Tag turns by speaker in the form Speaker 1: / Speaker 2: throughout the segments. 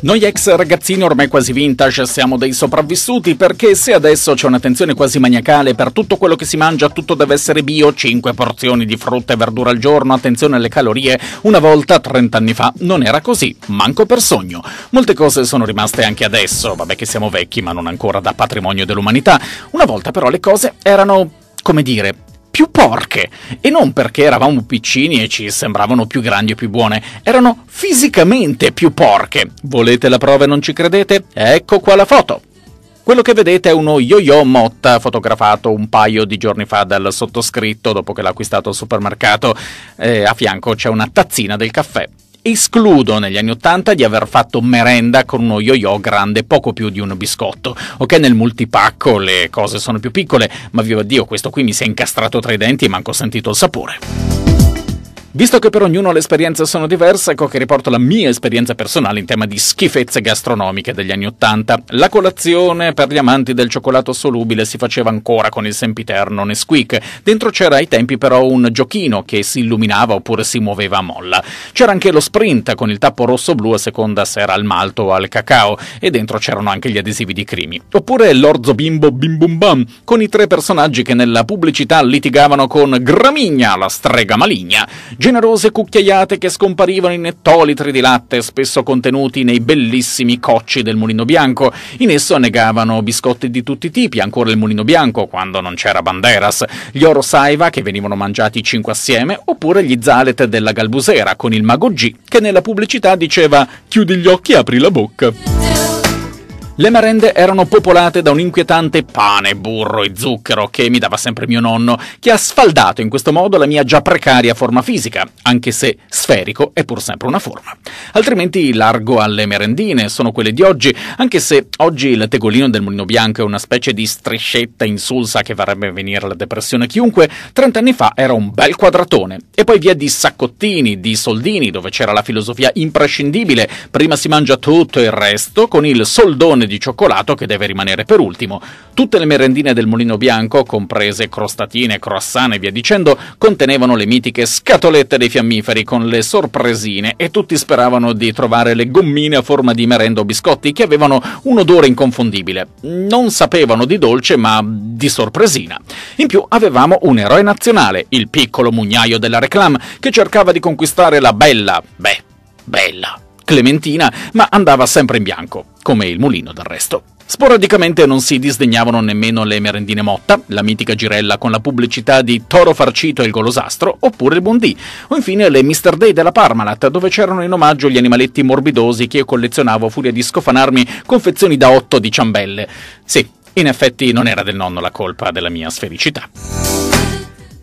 Speaker 1: Noi ex ragazzini ormai quasi vintage siamo dei sopravvissuti perché se adesso c'è un'attenzione quasi maniacale per tutto quello che si mangia, tutto deve essere bio, 5 porzioni di frutta e verdura al giorno, attenzione alle calorie, una volta 30 anni fa non era così, manco per sogno. Molte cose sono rimaste anche adesso, vabbè che siamo vecchi ma non ancora da patrimonio dell'umanità. Una volta però le cose erano, come dire, più porche. E non perché eravamo piccini e ci sembravano più grandi o più buone, erano fisicamente più porche. Volete la prova e non ci credete? Ecco qua la foto. Quello che vedete è uno yo-yo Motta fotografato un paio di giorni fa dal sottoscritto dopo che l'ha acquistato al supermercato. Eh, a fianco c'è una tazzina del caffè escludo negli anni 80 di aver fatto merenda con uno yo-yo grande poco più di un biscotto. Ok, nel multipacco le cose sono più piccole, ma viva Dio, questo qui mi si è incastrato tra i denti e manco ho sentito il sapore. Visto che per ognuno le esperienze sono diverse, ecco che riporto la mia esperienza personale in tema di schifezze gastronomiche degli anni Ottanta. La colazione per gli amanti del cioccolato solubile si faceva ancora con il sempiterno Nesquik. Dentro c'era ai tempi però un giochino che si illuminava oppure si muoveva a molla. C'era anche lo sprint con il tappo rosso-blu a seconda se era al malto o al cacao e dentro c'erano anche gli adesivi di crimi. Oppure l'orzo bimbo bim bum bam con i tre personaggi che nella pubblicità litigavano con Gramigna, la strega maligna generose cucchiaiate che scomparivano in ettolitri di latte, spesso contenuti nei bellissimi cocci del mulino bianco. In esso annegavano biscotti di tutti i tipi, ancora il mulino bianco, quando non c'era Banderas, gli oro saiva che venivano mangiati cinque assieme, oppure gli zalet della Galbusera con il mago G che nella pubblicità diceva chiudi gli occhi, e apri la bocca. Le merende erano popolate da un inquietante pane, burro e zucchero che mi dava sempre mio nonno, che ha sfaldato in questo modo la mia già precaria forma fisica, anche se sferico è pur sempre una forma. Altrimenti largo alle merendine, sono quelle di oggi, anche se oggi il tegolino del mulino bianco è una specie di striscetta insulsa che farebbe venire la depressione a chiunque, 30 anni fa era un bel quadratone. E poi via di saccottini, di soldini, dove c'era la filosofia imprescindibile, prima si mangia tutto il resto, con il soldone merendine di cioccolato che deve rimanere per ultimo. Tutte le merendine del Mulino Bianco, comprese crostatine, croissant e via dicendo, contenevano le mitiche scatolette dei fiammiferi con le sorpresine e tutti speravano di trovare le gommine a forma di merenda o biscotti che avevano un odore inconfondibile. Non sapevano di dolce ma di sorpresina. In più avevamo un eroe nazionale, il piccolo mugnaio della reclam, che cercava di conquistare la bella, beh, bella Clementina, ma andava sempre in bianco, come il mulino del resto. Sporadicamente non si disdegnavano nemmeno le merendine Motta, la mitica girella con la pubblicità di Toro Farcito e il Golosastro, oppure il Bondì, o infine le Mr. Day della Parmalat, dove c'erano in omaggio gli animaletti morbidosi che io collezionavo a furia di scofanarmi confezioni da otto di ciambelle. Sì, in effetti non era del nonno la colpa della mia sfericità.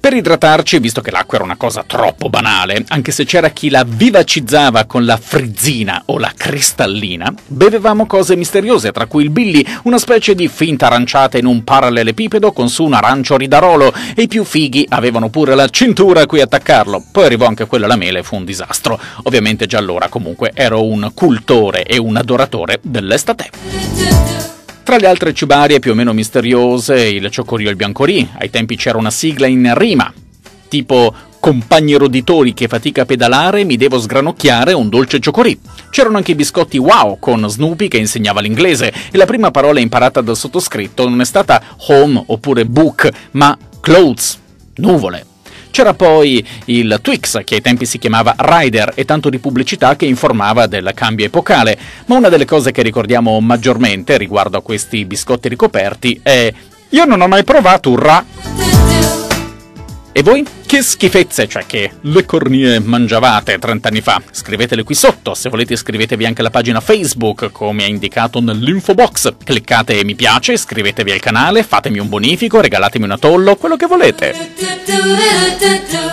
Speaker 1: Per idratarci, visto che l'acqua era una cosa troppo banale, anche se c'era chi la vivacizzava con la frizzina o la cristallina, bevevamo cose misteriose, tra cui il billy, una specie di finta aranciata in un parallelepipedo con su un arancio ridarolo, e i più fighi avevano pure la cintura a cui attaccarlo. Poi arrivò anche quello alla mele e fu un disastro. Ovviamente già allora comunque ero un cultore e un adoratore dell'estate. Tra le altre ciubarie più o meno misteriose, il Ciocorio e il Biancorì, ai tempi c'era una sigla in rima, tipo compagni roditori che fatica a pedalare mi devo sgranocchiare un dolce cioccolì. C'erano anche i biscotti wow con Snoopy che insegnava l'inglese e la prima parola imparata dal sottoscritto non è stata home oppure book, ma clothes, nuvole. C'era poi il Twix, che ai tempi si chiamava Rider, e tanto di pubblicità che informava del cambio epocale, ma una delle cose che ricordiamo maggiormente riguardo a questi biscotti ricoperti è io non ho mai provato un Ra e voi? Che schifezze, cioè che le cornie mangiavate 30 anni fa? Scrivetele qui sotto, se volete iscrivetevi anche alla pagina Facebook, come è indicato nell'info box. Cliccate mi piace, iscrivetevi al canale, fatemi un bonifico, regalatemi una tollo, quello che volete.